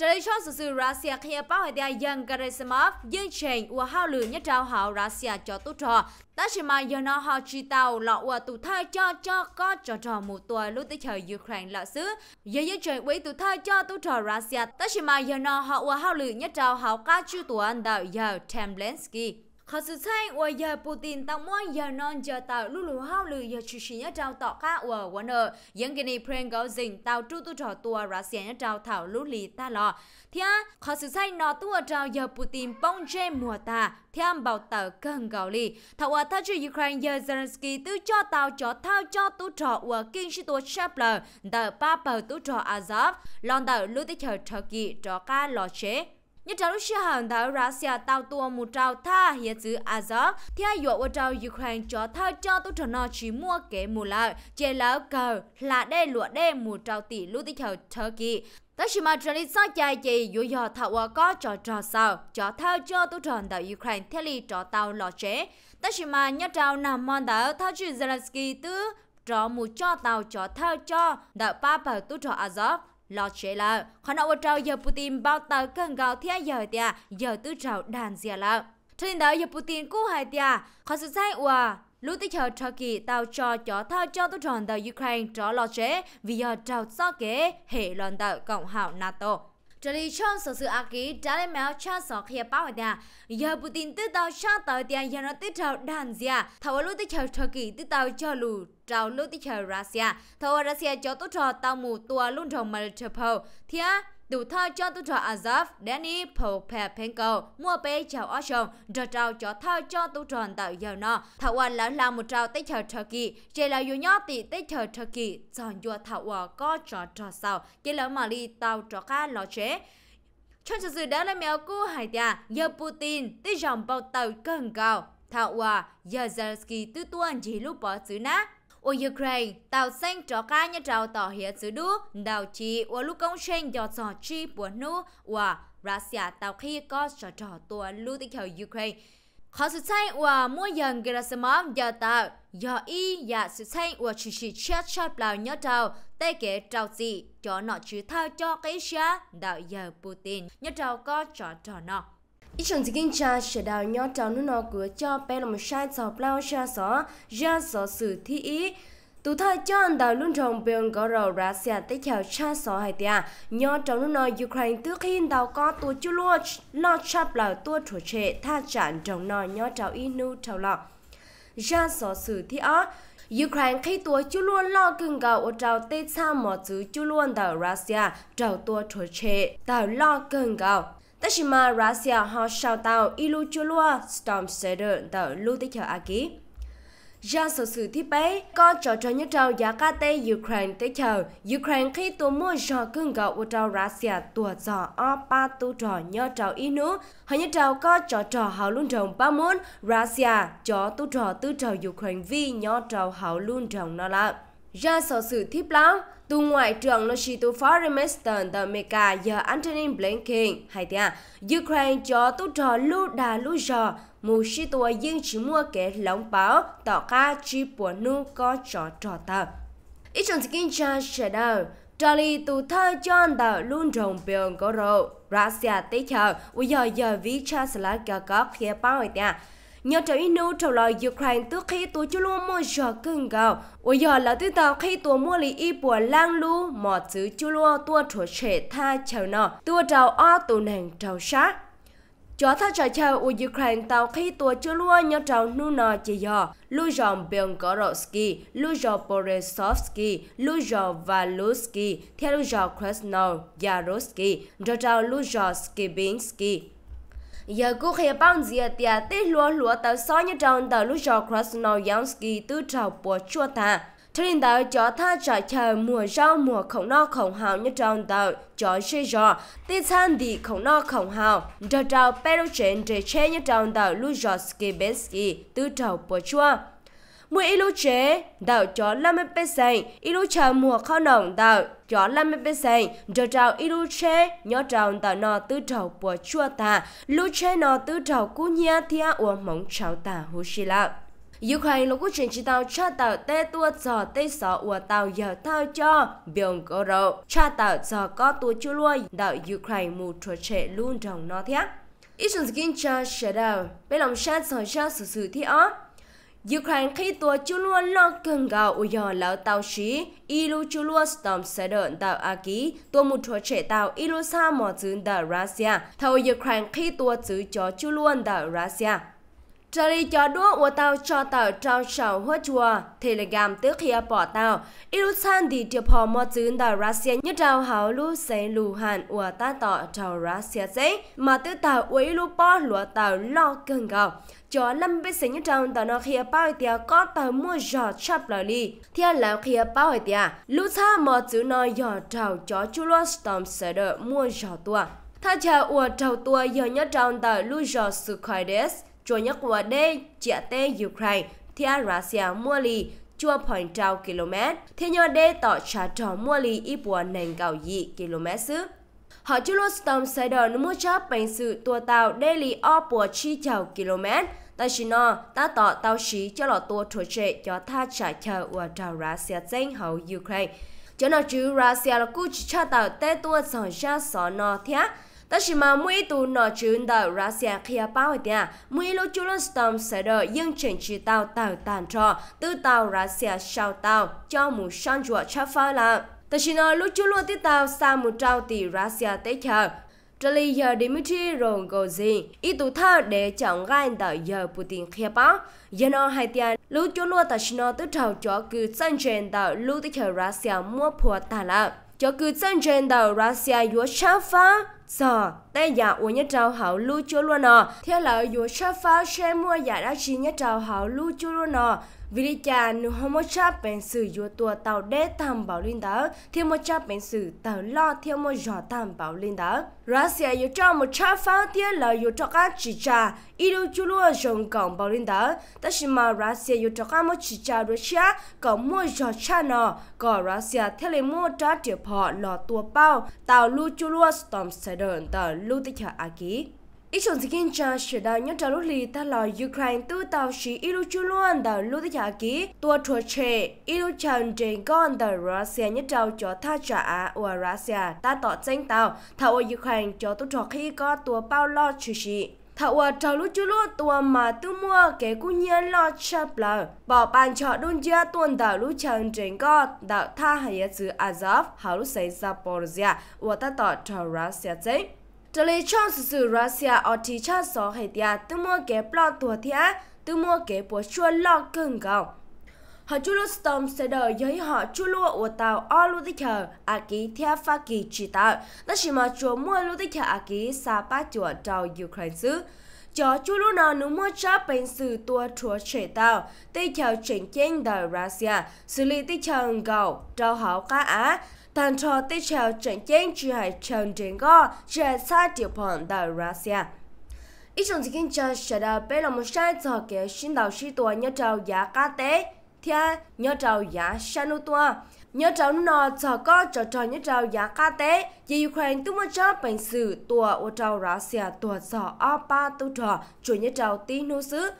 Speaker 1: Trời cho sự sự Russia khi báo hệ đại dân Gerasimov dân chèn và hao lửa nhất trao hảo Russia cho tốt trò. Đã chỉ mà giờ nó họ chỉ tàu lọ và tụ thai cho cho có trò trò một tuổi lúc tới thời Ukraine lọ xứ. Giờ dân chèn với tụ thai cho tốt trò Russia. Đã chỉ mà giờ nó họ và hao lửa nhất trao hảo ca chư tuổi anh đạo giờ Temlensky khó sự sai của giờ Putin tăng muốn giờ non giờ tạo lúc lù hao lử giờ chủ sĩ nhất trao tỏ cả và quan ở những cái này pren gấu dình tạo tru tu trò tua ra xe nhất trao thảo lúc lì ta lọ thia khó sự sai nó tua trao giờ Putin bông chê mùa ta thiam bảo tờ cần gạo lì thảo qua thao chủ Ukraine giờ Zelensky tư cho tàu cho thao cho tu trò và kinh sĩ tua Shepler tờ ba bờ tu trò Azov lon tờ lúc tới chờ Turkey cho ca lọ chế nhất trao lúc xưa hàng đảo Russia tàu tua một trào tha hiện giữ Azov thì ai dọa trào Ukraine cho tha cho tôi trở nó chỉ mua kế mù lại chế lão cờ là đê lụa đê một trào tỷ lũ tích hậu Turkey đó chỉ mà trở nên sao chạy chị dù dò thảo quả có cho trò sao cho tha cho tôi tròn đảo Ukraine theo lý cho tàu lọ chế đó chỉ mà nhất trào nằm mòn đảo thao chữ Zelensky tứ trò một cho tàu cho tha cho đảo ba bảo tôi trò Azov lo chế là khó nọ trâu giờ Putin bao tờ cần gạo thia giờ tia giờ tư trào đàn dìa là trên đó giờ Putin cũng hay tia khó sự sai ua lúc tích hợp Turkey tao cho chó thao cho tôi tròn tờ Ukraine cho lo chế vì giờ trào so kế hệ loạn tờ cộng hảo NATO Jadi chon so su aki dale mel cha so khia pa wa da. Ya Putin tự tao cha tao tia ya nó tự tao dan zia. Thaw lu tự chao Turkey tự tao cho lu trao lu tự chao Russia. Thaw Russia cho tự tao tao mu tua luôn trong multiple. Thia Tụ thơ cho tụ trò Azov, Danny Popepenko, mua bê chào ở sông, rồi trao cho thơ cho tụ tròn tạo dầu nọ. Thảo hoàn lão là một trao tích chờ Turkey, chế là dù nhó tỷ tích chờ Kỳ, chọn dùa thảo hoàn có trò trò sau, chế là mà đi tàu trò cá lọ chế. Trong sự dự đoán là mèo cú hải tà, giờ Putin, tích dòng bao tàu cần cao. Thảo hòa, giờ Zelensky tư tuần chỉ lúc bỏ chữ nát ở Ukraine tàu xanh cho ca như tàu tỏ hiện giữ đu tàu chi ở lúc công trên cho sọ chi của nu và Russia tàu khi có sở trò tua lưu tích hậu Ukraine khó sự thay và mua dần Gerasimov giờ tàu do y và dạ sự thay và chỉ chỉ chết chót lao nhớ tàu tê kể tàu gì cho nó chứ thao cho cái xe đạo giờ Putin nhớ tàu có trò trò nọ ít chọn thì kinh cha sẽ đào nhau trào nước nó cửa cho bé là một sai sọ lao xa sọ ra sọ xử thi ý tụ thời cho anh đào luôn trồng bên có rầu ra xe tới chào cha sọ hay tia nhau trào nước nó Ukraine tước khi đào có tổ chú lúa lo chắp là tua chủ trệ tha chản trồng nó nhau trào y nu trào lọ ra sọ xử thi ó Ukraine khi tua chú luôn lo cưng gạo ở trào tê xa mỏ chứ chú luôn đào Russia trào tua chủ trệ đào lo cưng gạo Tashima Russia ho sao tàu ilu chulua storm seder tờ lu tí chờ aki. Ra sự sự thiết bế, có trò trò như trâu giá cá tê Ukraine tế chờ. Ukraine khi tù mua trò cưng gạo của trâu Russia tùa trò o ba tu trò nhớ trâu y nữ. Họ như trâu có trò trò hậu luôn trồng ba muốn Russia cho tu trò tư trò Ukraine vi nhớ trâu hậu luôn trồng nó lạ. Ra sở sự thiếp lắm, tù ngoại trưởng Nocito Foreign Minister the Meka giờ Antony Blinken hay thế à, Ukraine cho tu trò lưu đà lưu rò, mù sĩ tùa dân chỉ mua kẻ lóng báo, tỏ ca chi bùa nu có trò trò tờ. Ít trong skin cha sẽ đâu, Charlie tù thơ cho anh tờ luôn rồng bường có rộ, Russia tế chờ, bây giờ giờ viết cha sẽ là cả có khía báo hay thế à, nhớ trở in nô trở lại Ukraine từ khi tôi chú luôn mua giờ cưng gạo ôi giờ là tư tàu khi tôi mua lì y bùa lang lu mỏ chữ chú luôn tôi trở trẻ tha chào nọ tôi trào o tù nàng trào sát cho tha trả chờ u Ukraine tàu khi tua chưa lua nhớ trào nu nọ chỉ do Luzhon Belgorovsky, Luzhon Borisovsky, Luzhon Valusky, theo Luzhon Krasnov, Yarosky, rồi trào Luzhon Skibinsky giờ cô khía bằng gì tia tê lúa lúa tàu soi như trong tàu lúc giờ Krasnoyansky tư trào bùa chua ta trên tàu cho tha trả chờ mùa rau mùa khổng no khổng hào như trong tàu cho xe giò tê san đi khổng no khổng hào trở trào peru trên trẻ như trong tàu lúc giờ Skibetsky tư trào bùa chua ít lúa chế, đạo chó 50%, lúa chào mùa khao nồng đạo chó 50%, cho trào ít lúa chế, nhó trào tạo nọ tư trầu của chua ta, lúa chế nọ tư trầu cú nhia thia uống mong chào ta hú xì lạc. Ukraine lúc trình chỉ tàu cha tàu tê tua giò tê sọ ủa tàu giờ thao cho biồng cổ rộ. Cha tàu giò có tua chua lui đạo Ukraine mù trò trẻ luôn trong nó thiết. Ít sừng kinh cha sẽ đào. Bên lòng sát sỏi cha sự sự thi ó. Ukraine khi tua chu lua lo cần gạo u yo lão tàu xí, ilu chu lua stom sẽ đợn tàu a ký, tua một thua trẻ tàu ilu xa mò dưỡng tàu Russia, thầu Ukraine khi tua chữ cho chu lua tàu Russia. Trở đi cho đua của tao cho tao trao sầu hóa chùa, Telegram tức khi bỏ tao. Ilusan đi tiếp phò mò chứng đào Russia như trao hảo lu xe lù hàn của ta tỏ trao Russia sẽ mà tư tao uế lu bỏ lúa tao lo cơn gạo. Cho năm bế xe như trao tao nó khía bao tìa có tao mua giò chắp lò lì. Thia lão khía bao tìa, lũ xa mò chứng nó dò trao cho chú lô storm sở đợi mua giò tua Tha cha ua trao tua giờ nhớ trao tao lũ giò sự khỏi đế chua nhắc qua đê chia tê Ukraine thia Russia mua lì chua point trao km thia nhờ đê tỏ trả trò mua lì y bùa nền gạo dị km xứ họ chú lô stom sai đờ nó mua chắp bằng sự tua tàu đê lì o bùa chi chào km ta chỉ nó ta tỏ tàu xí cho lọ tua trò trệ cho tha trả chờ và trào Russia danh hậu Ukraine cho nó chứ Russia là cú chỉ cho tàu tê tua dòng ra sòn nó thiá 但是嘛，每度 nó chuyện đó ra sẽ khi bao tiền, mỗi lúc chúng lên stom sẽ đợi những chuyện chỉ tàu tàu tàn trò, từ tàu ra sau tàu cho một sáng ruột phá là. Tại sao nó lúc luôn tiếp tàu xa một trao tỷ Russia tới chờ, Trở Dmitry Rogozin, ý tù thơ để chọn gai tờ giờ Putin khía báo. Giờ nó hai tiền, lũ chú lua tờ xin nó tức cho cư dân trên tờ lũ tức Russia mua phùa tà lạ. Cho cư dân trên tờ Russia yếu sát phá, 是啊。tê giả u nhất trào hậu lưu chua luôn nọ theo lời dù sa phá xe mua giả đã chi nhất trào hậu lưu chua luôn nọ vì đi chà nữ hôm một cha bèn sử dù tua tàu đế tam bảo linh đó theo một cha bèn sử tàu lo theo một giò tam bảo linh đó Russia dù cho một cha phá theo lợi dù cho các chỉ trà ý đồ chú lúa rồng cổng bảo linh đó tất nhiên mà Russia dù cho các một chỉ trà Russia cổng mua giò cha nọ có Russia theo lời mua trả triệu họ lò tua bao tàu lưu chú lúa storm sẽ đợn tàu lưu tích hợp aki ý chọn skin cha sẽ đào nhớ trả lúc lì ta lo Ukraine tu tạo sĩ ilu chu luôn đào lưu tích hợp ký tua thua chê ilu chọn trên con đào Russia nhớ trao cho tha trả à ở Russia ta tỏ tranh tàu thảo ở Ukraine cho tu trò khi có tua bao lo chư sĩ thảo ở trao lúc chu luôn tua mà tu mua kế cú nhiên lo chập lờ bỏ bàn chọn đun gia tuần đào lưu chọn trên con đào tha hay chữ Azov hảo lúc xây Zaporizhia ở ta tỏ trò Russia chính russia 这里全是俄罗斯奥体场所黑的，怎么给不了多天，怎么给不说老更高。họ chú lô stom sẽ đợi giới họ chú lô ở tàu o lô tích chờ à ký theo pha kỳ chỉ tạo đó chỉ mà chúa mua lô đi chờ à ký xa ba chúa tàu Ukraine xứ cho chú lô nào nếu mua cho bên sự tua chúa chạy tàu tích chờ chỉnh chênh đời Russia xử lý tích chờ ngầu tàu hảo cá Á tàn trò tê chào chẳng chén chỉ hải chẳng đến gó chỉ hải xa tiểu bọn đà Russia. ý trong dịch kinh cho sẽ đà bế là một sai thọ kẻ xin đạo sĩ tùa nhớ trào giá cá tế, thia nhớ trào giá xa nụ tùa. Nhớ trào nọ cho có trò trò nhớ trào giá cá tế, dì Ukraine tù mơ cho bệnh sử tùa ô trào Russia tùa thọ ọ ba tù trò chủ nhớ trào tí nụ sứ.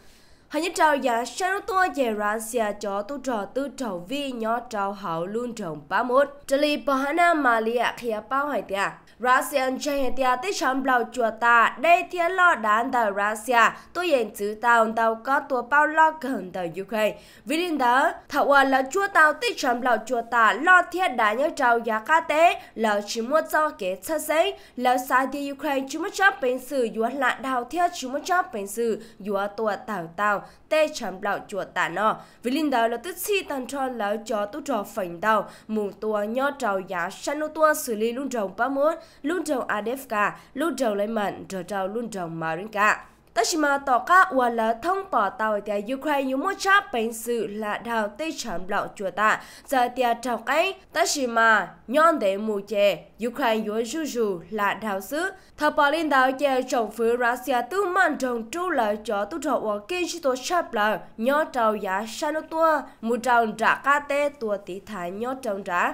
Speaker 1: Hãy nhớ chào giả sáng lúc tôi dễ ra xe cho tôi trò tư trò vi nhớ trào hảo luôn trọng ba mốt. Trở lại bà hà nà mà lì ạ khi ạ bao hải tìa. Russia chẳng tia tích chấm blau chùa ta, đây thiên lo đàn tàu Russia, tôi yên chữ tàu tàu có tua bao lo gần tàu Ukraine. Vì linh đó, thảo quả là chùa tàu tích chấm blau chùa ta, lo thiết đá nhớ trào giá cá tế, là chỉ mua cho kế chất giấy, là xa đi Ukraine chú mất chấp bên sử dùa lạ đào thiết chú mất chấp bên sử dùa tua tàu tàu, tê chấm blau chùa ta nọ. Vì linh đó là tức chi tàn cho là cho tu trò phảnh tàu, mù tua nhớ trào giá sanh tua xử lý luôn trồng ba muốn luôn trồng Adefka, luôn trồng lấy mận, rồi trâu luôn trồng Marinka. Tashima tỏ cá và là thông bỏ tàu tại Ukraine như một cháp bệnh sự là đào tây chấm lọ chùa ta. Giờ tia trọng ấy, Tashima nhon để mù chè, Ukraine yếu dù dù là đào sứ. Thờ bỏ lên đào chè trọng phía Russia tư mạng trọng trú lời cho tu trọng và kinh sĩ tổ cháp lọ nhó trào giá sanu tua, mù trọng trả cá tê tua tỷ thái nhó trọng trả.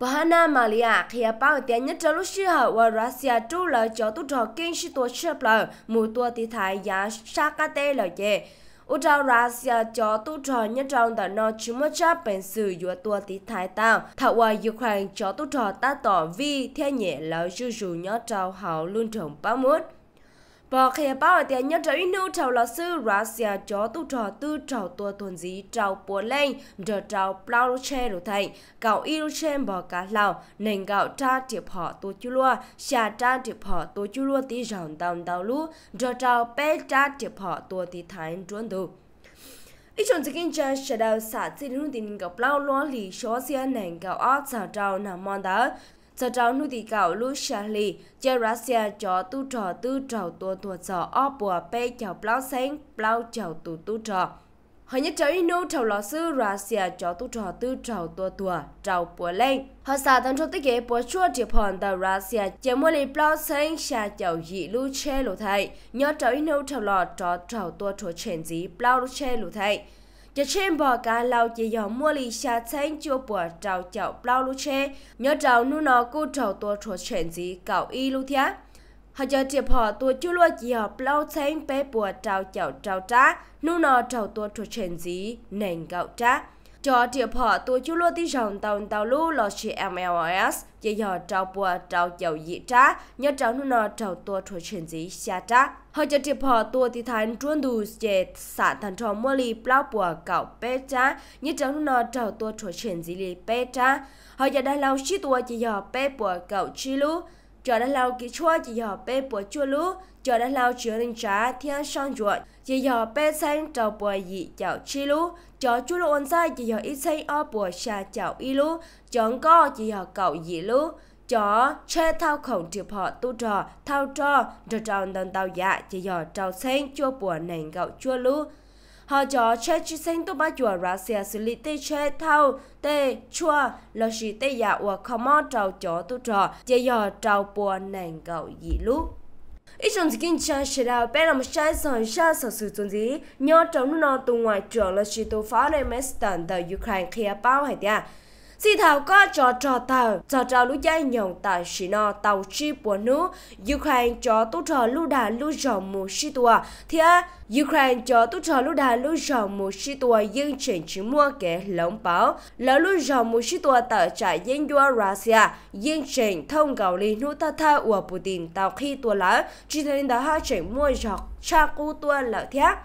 Speaker 1: Bahana Malia khía bao tiền nhất trong lúc xưa hậu và Russia trú lời cho tu trò kinh sĩ tua chớp lời mùa tua thì thái giá sakate lời chê. Ú trao Russia cho tu trò nhất trong tờ nó mất chấp bệnh sự dùa tua thì thái tao. Thảo Ukraine cho tu trò ta tỏ vi theo nhẹ lời dư dù nhó trao hậu luôn bao mút bỏ khía bao tiền nhân trời inu chào lão sư Russia cho tu trò tư trào tua tuần dí trào bùa lên trở trào plau che đủ thành gạo yêu chen bỏ cả lão nên gạo cha tiệp họ tu chú lua xà cha tiệp họ tu chú lua tí ròng tầm tàu lú trở trào bé cha tiệp họ tu thì thành chuẩn đồ ít chúng ta kinh chân sẽ đào xả tin luôn tin gặp lao lo lì xóa xe nền gạo ở sao trào nằm mòn đá giờ cháu nuôi thì cậu lúc xa lì, giờ ra xe cho tu trò tư trò tua tua trò ọ bùa bê chào blau sáng, blau chào tu tu trò. Họ nhất cháu inu cháu lọ sư ra xe cho tu trò tư trò tua tua trò bùa lên. Họ xả thân cho tích kế bùa chua chỉ phòn tàu ra xe chờ mua lì blau sáng xa chào dị lưu chê lù thầy. Nhớ cháu inu cháu lọ trò trò tua trò chèn dí blau chê lù thầy. จะเช่นบอกการเราจะยอมมัวลีชาเชนจัวปวดเจ้าเจ้าเปล่าลูเชเนื้อเจ้านู่นอกูเจ้าตัวถวดเฉินสีเก่าอีลูเทียเขาจะเจ็บพอตัวจุลัวจีหอบเล่าเชงเป้ปวดเจ้าเจ้าเจ้าจ้านู่นอเจ้าตัวถวดเฉินสีเน่งเก่าจ้า cho địa phở tôi chú lô tí rồng tàu tàu lú lo chị MLS giờ giờ trao bùa trao dầu dị trá nhớ trao nó nọ trao tua thuộc chuyển gì xa trá họ cho địa phở tua thì thành truân đủ để xã thành cho mua li bao bùa cậu bé trá nhớ trao nó nọ trao tua thuộc chuyển gì li bé trá họ giờ đây lâu xí tua chỉ giờ bé bùa cậu chi lú cho đã lâu kỹ chua chỉ giờ bé bùa chua lú cho đã lâu chữa linh trá thiên sang ruột chỉ giờ bé sang trò bùa dị chào chi lú cho chú lú ôn sai chỉ giờ ít sang ở bùa xa chào y lú chọn co chỉ giờ cậu dị lú cho che thao khổng trừ họ tu trò thao trò trò trò đơn tàu dạ chỉ giờ trào sang chua bùa nền cậu chua lú họ cho che chi sang tu ba chùa ra xe xử lý tê che thao tê chua là gì tê dạ và không mò trào chó tu trò chỉ giờ trào bùa nền cậu dị lú ít trong skin cha sẽ đào bé làm một trái sỏi xa sở sự tuần gì nhớ trong nó từ ngoài trưởng là chỉ tố phá này mestan từ ukraine khi bao hay tia Xì thảo có cho trò tàu, cho trò lũ dây nhồng tại xì nọ tàu chi bùa nữ, Ukraine cho tốt trò lũ đà lũ rò mù xì tùa. Thì à, Ukraine cho tốt trò lũ đà lũ rò mù xì tùa dân chuyển chứng mua kẻ lỗng báo. Lỡ lũ rò mù xì tùa tại trại dân dùa Russia, dân chuyển thông gạo lý nụ ta tha ua Putin tàu khi tùa lỡ, chỉ thấy đã hạ chuyển mua rọc cha cú tua lỡ thiác.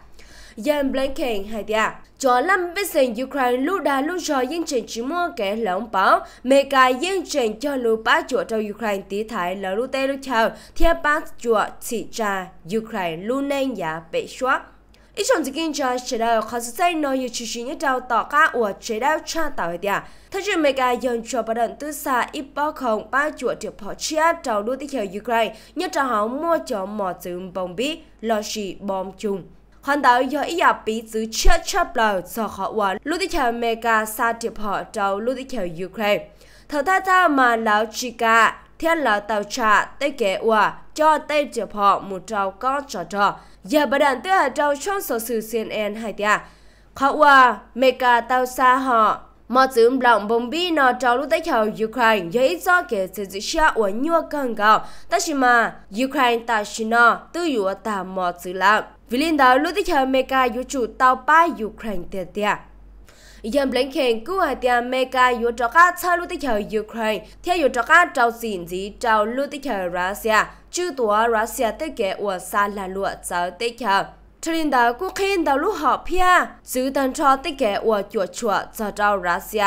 Speaker 1: dân Blanken hay tiạc cho lâm vệ sinh Ukraine lúc đã lúc cho dân trình chỉ mua kẻ lộng bảo mê cài dân trình cho lúc bá chùa trong Ukraine tí thái là lúc tê lúc chào theo bá chùa thị trà Ukraine lúc nên giả bệ xoát ít trong kinh cho chế đạo khó sự say nói như chỉ nhất đạo tỏ cá của chế đạo cha tạo hệ địa thế chứ mấy cái dân cho bà đợt tư xa ít bao không ba chùa được họ chia trong đua tiếp theo Ukraine nhất trào họ mua cho mỏ trứng bông bí lo xì bom chung hoàn đảo do ý yà bí giữ chết chấp lờ cho họ hoàn lúc đi theo mega sa tiếp họ đầu lúc đi theo Ukraine. Thật tha ta mà lão chỉ cả thiên là tàu trả tới kế hòa cho tây tiếp họ một trâu con trò trò. Giờ bà đàn tư hà trâu trong số sự CNN hay tia. Khó hòa mega tàu xa họ mà tưởng lòng bông bi nó trâu lúc tới theo Ukraine ý do kẻ sự dự xa của nhua cần gạo. tất nhiên mà Ukraine ta chỉ nó tư dụ ta mò chữ lặng vì liên đó lúc tích hợp mega dù chủ tàu ba Ukraine tiền tiền. Yam Blinken cứu hai tiền mega dù cho các cha lúc tích hợp Ukraine, theo dù cho các trao xin gì trao lúc tích hợp Russia, chứ tùa Russia tới kẻ của xa là lụa cháu tích hợp. Trên đó cũng khiến đó lúc họ pia, giữ tần cho tích kẻ của chùa chùa cho trao Russia.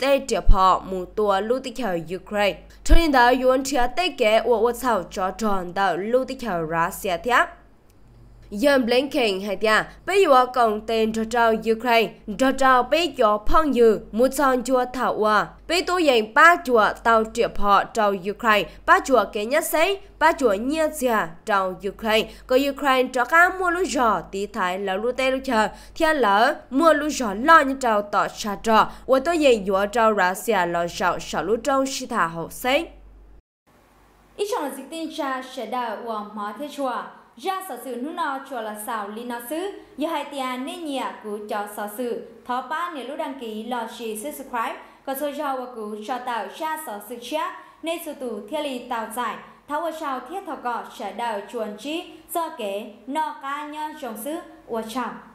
Speaker 1: Tây triệu họ mù tùa lúc tích hợp Ukraine. Trên đó yuân chia tích kẻ của ổ cháu cho tròn đó lúc tích hợp Russia thiếp. John Blinken hay tia, bây giờ còn tên cho trao Ukraine, cho trao bây giờ phong dư, một son chua thảo hòa. Bây tôi dành ba chùa tàu triệp họ trao Ukraine, ba chùa kế nhất xế, ba chùa nhia dìa trao Ukraine. Có Ukraine cho cá mua lũ giò tí thái là lũ tê lũ chờ, thiên lỡ mua lũ giò lo như trao tỏ xa trò, và tôi dành dùa trao Russia lo sạo sạo lũ trâu xí thả hậu xế. Ít chọn dịch tin cha sẽ đào và mở thế chùa ra sở sự nút nọ cho là xào li nọ xứ giờ hai tia nên nhỉ cứ cho sở sự thọ ba nếu lúc đăng ký lò chỉ subscribe còn số cho và cứ cho tạo ra sở sự chia nên sự tủ thiên lý tạo giải tháo ở sau thiết thọ cọ sẽ đào chuồn chi do kế nọ ca nhân trồng xứ ở trọng